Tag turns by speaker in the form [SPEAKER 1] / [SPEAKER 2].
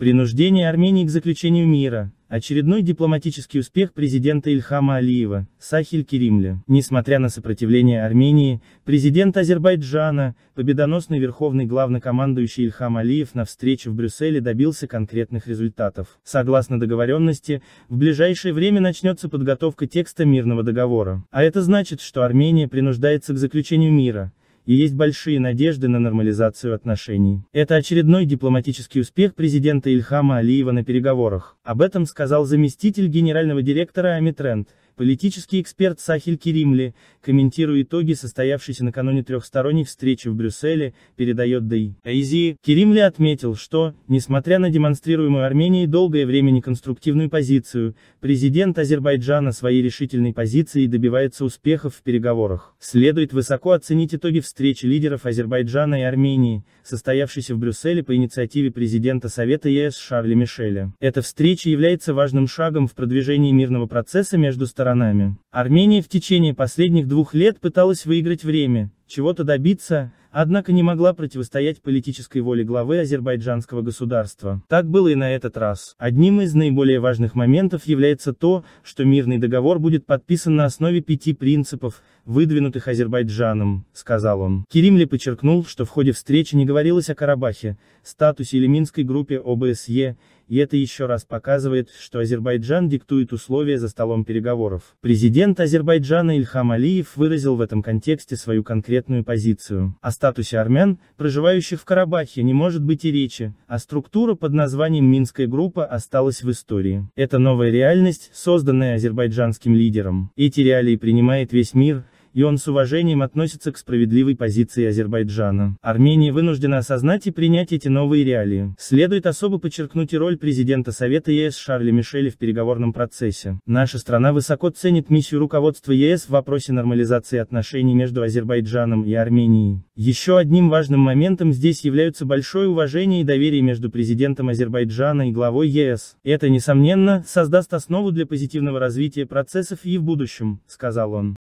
[SPEAKER 1] Принуждение Армении к заключению мира, очередной дипломатический успех президента Ильхама Алиева, Сахиль Керимля. Несмотря на сопротивление Армении, президент Азербайджана, победоносный верховный главнокомандующий Ильхам Алиев на встрече в Брюсселе добился конкретных результатов. Согласно договоренности, в ближайшее время начнется подготовка текста мирного договора. А это значит, что Армения принуждается к заключению мира, и есть большие надежды на нормализацию отношений. Это очередной дипломатический успех президента Ильхама Алиева на переговорах. Об этом сказал заместитель генерального директора Амитренд, Политический эксперт Сахиль Керимли, комментируя итоги состоявшейся накануне трехсторонней встречи в Брюсселе, передает ДИ. Айзи, Керимли отметил, что, несмотря на демонстрируемую Арменией долгое время неконструктивную позицию, президент Азербайджана своей решительной позицией добивается успехов в переговорах. Следует высоко оценить итоги встречи лидеров Азербайджана и Армении, состоявшейся в Брюсселе по инициативе президента Совета ЕС Шарля Мишеля. Эта встреча является важным шагом в продвижении мирного процесса между сторонами сторонами. Армения в течение последних двух лет пыталась выиграть время, чего-то добиться, однако не могла противостоять политической воле главы азербайджанского государства. Так было и на этот раз. Одним из наиболее важных моментов является то, что мирный договор будет подписан на основе пяти принципов, выдвинутых Азербайджаном, сказал он. Керимли подчеркнул, что в ходе встречи не говорилось о Карабахе, статусе или Минской группе ОБСЕ, и это еще раз показывает, что Азербайджан диктует условия за столом переговоров. Президент Азербайджана Ильхам Алиев выразил в этом контексте свою конкретную позицию. О статусе армян, проживающих в Карабахе, не может быть и речи, а структура под названием Минская группа осталась в истории. Это новая реальность, созданная азербайджанским лидером. Эти реалии принимает весь мир, и он с уважением относится к справедливой позиции Азербайджана. Армения вынуждена осознать и принять эти новые реалии. Следует особо подчеркнуть и роль президента Совета ЕС Шарля Мишеля в переговорном процессе. Наша страна высоко ценит миссию руководства ЕС в вопросе нормализации отношений между Азербайджаном и Арменией. Еще одним важным моментом здесь являются большое уважение и доверие между президентом Азербайджана и главой ЕС. Это, несомненно, создаст основу для позитивного развития процессов и в будущем, сказал он.